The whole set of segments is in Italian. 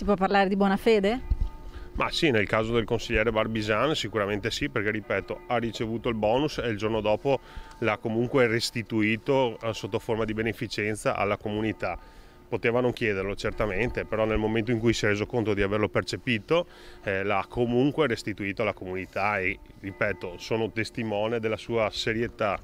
Si può parlare di buona fede? Ma sì, nel caso del consigliere Barbisan sicuramente sì, perché ripeto, ha ricevuto il bonus e il giorno dopo l'ha comunque restituito eh, sotto forma di beneficenza alla comunità. Poteva non chiederlo certamente, però nel momento in cui si è reso conto di averlo percepito, eh, l'ha comunque restituito alla comunità e, ripeto, sono testimone della sua serietà,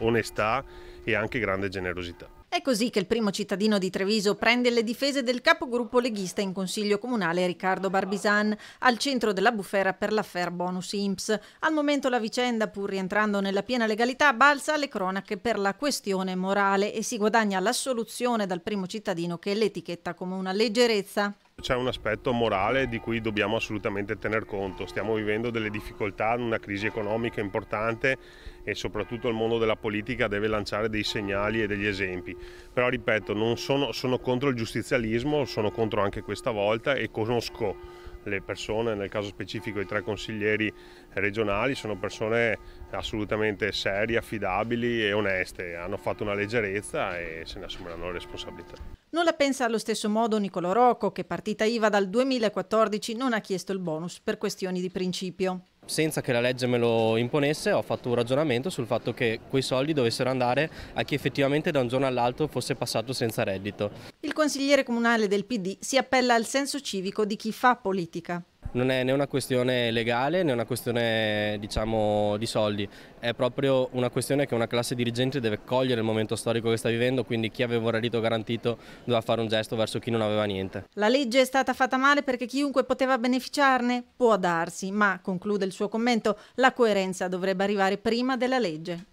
onestà e anche grande generosità. È così che il primo cittadino di Treviso prende le difese del capogruppo leghista in Consiglio Comunale Riccardo Barbisan, al centro della bufera per l'affair bonus IMPS. Al momento la vicenda, pur rientrando nella piena legalità, balza alle cronache per la questione morale e si guadagna l'assoluzione dal primo cittadino che l'etichetta come una leggerezza c'è un aspetto morale di cui dobbiamo assolutamente tener conto. Stiamo vivendo delle difficoltà, una crisi economica importante e soprattutto il mondo della politica deve lanciare dei segnali e degli esempi. Però ripeto, sono, sono contro il giustizialismo, sono contro anche questa volta e conosco le persone, nel caso specifico i tre consiglieri regionali, sono persone assolutamente serie, affidabili e oneste, hanno fatto una leggerezza e se ne assumeranno le responsabilità. Non la pensa allo stesso modo Nicolo Rocco, che partita IVA dal 2014 non ha chiesto il bonus per questioni di principio. Senza che la legge me lo imponesse ho fatto un ragionamento sul fatto che quei soldi dovessero andare a chi effettivamente da un giorno all'altro fosse passato senza reddito. Il consigliere comunale del PD si appella al senso civico di chi fa politica non è né una questione legale né una questione diciamo, di soldi, è proprio una questione che una classe dirigente deve cogliere il momento storico che sta vivendo, quindi chi aveva un reddito garantito doveva fare un gesto verso chi non aveva niente. La legge è stata fatta male perché chiunque poteva beneficiarne? Può darsi, ma conclude il suo commento, la coerenza dovrebbe arrivare prima della legge.